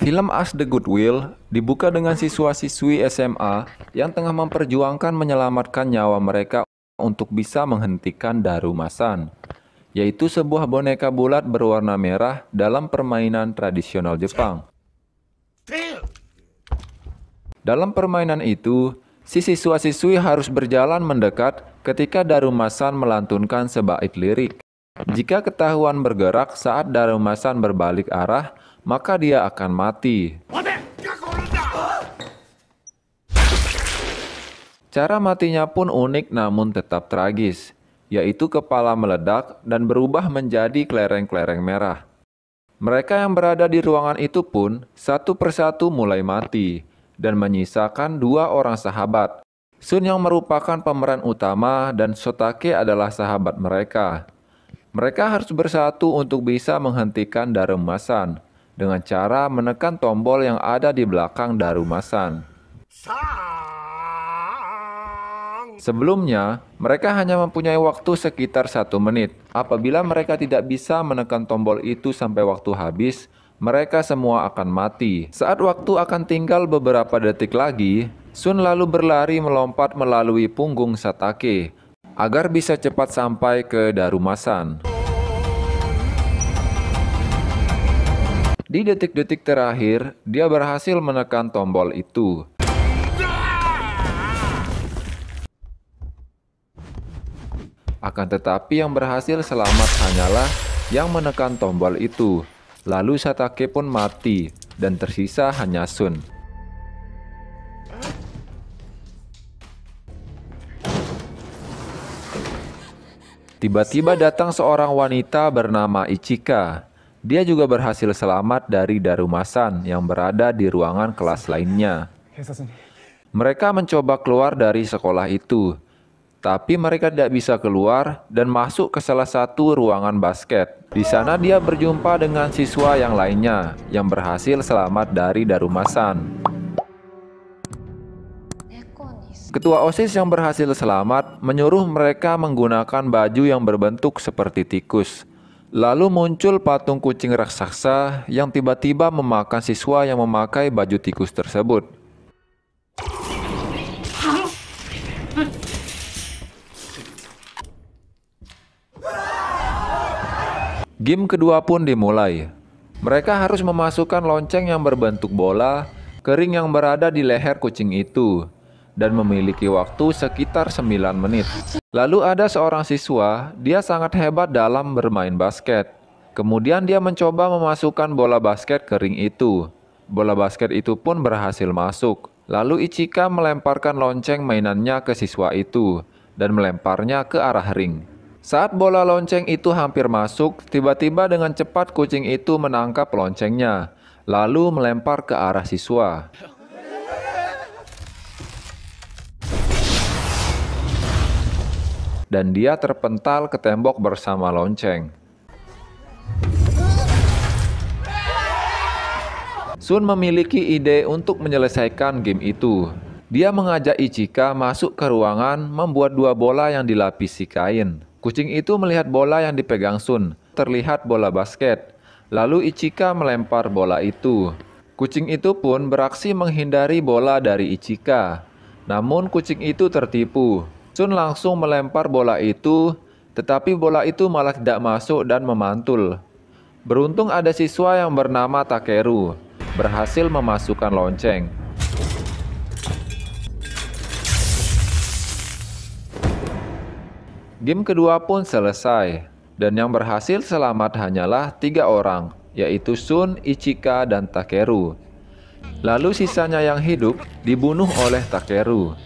Film As the Goodwill dibuka dengan siswa-siswi SMA yang tengah memperjuangkan menyelamatkan nyawa mereka untuk bisa menghentikan Darumasan yaitu sebuah boneka bulat berwarna merah dalam permainan tradisional Jepang. Dalam permainan itu, si siswa-siswi harus berjalan mendekat ketika Darumasan melantunkan sebaik lirik. Jika ketahuan bergerak saat Darumasan berbalik arah, maka dia akan mati. Cara matinya pun unik namun tetap tragis yaitu kepala meledak dan berubah menjadi kelereng-kelereng merah. Mereka yang berada di ruangan itu pun satu persatu mulai mati dan menyisakan dua orang sahabat. Sun yang merupakan pemeran utama dan Sotake adalah sahabat mereka. Mereka harus bersatu untuk bisa menghentikan Darumasan dengan cara menekan tombol yang ada di belakang darumasan. Sah! Sebelumnya, mereka hanya mempunyai waktu sekitar satu menit. Apabila mereka tidak bisa menekan tombol itu sampai waktu habis, mereka semua akan mati. Saat waktu akan tinggal beberapa detik lagi, Sun lalu berlari melompat melalui punggung Satake agar bisa cepat sampai ke Darumasan. Di detik-detik terakhir, dia berhasil menekan tombol itu. Akan tetapi yang berhasil selamat hanyalah yang menekan tombol itu. Lalu Satake pun mati dan tersisa hanya Sun. Tiba-tiba datang seorang wanita bernama Ichika. Dia juga berhasil selamat dari Darumasan yang berada di ruangan kelas lainnya. Mereka mencoba keluar dari sekolah itu, tapi mereka tidak bisa keluar dan masuk ke salah satu ruangan basket. Di sana dia berjumpa dengan siswa yang lainnya yang berhasil selamat dari Darumasan. Ketua OSIS yang berhasil selamat menyuruh mereka menggunakan baju yang berbentuk seperti tikus. Lalu muncul patung kucing raksasa yang tiba-tiba memakan siswa yang memakai baju tikus tersebut. Game kedua pun dimulai. Mereka harus memasukkan lonceng yang berbentuk bola, kering yang berada di leher kucing itu, dan memiliki waktu sekitar 9 menit. Lalu ada seorang siswa, dia sangat hebat dalam bermain basket. Kemudian dia mencoba memasukkan bola basket kering itu. Bola basket itu pun berhasil masuk. Lalu Ichika melemparkan lonceng mainannya ke siswa itu dan melemparnya ke arah ring. Saat bola lonceng itu hampir masuk, tiba-tiba dengan cepat kucing itu menangkap loncengnya, lalu melempar ke arah siswa. Dan dia terpental ke tembok bersama lonceng. Sun memiliki ide untuk menyelesaikan game itu. Dia mengajak Ichika masuk ke ruangan membuat dua bola yang dilapisi kain. Kucing itu melihat bola yang dipegang Sun, terlihat bola basket. Lalu Ichika melempar bola itu. Kucing itu pun beraksi menghindari bola dari Ichika. Namun kucing itu tertipu. Sun langsung melempar bola itu, tetapi bola itu malah tidak masuk dan memantul. Beruntung ada siswa yang bernama Takeru, berhasil memasukkan lonceng. Game kedua pun selesai, dan yang berhasil selamat hanyalah tiga orang, yaitu Sun, Ichika, dan Takeru. Lalu sisanya yang hidup dibunuh oleh Takeru.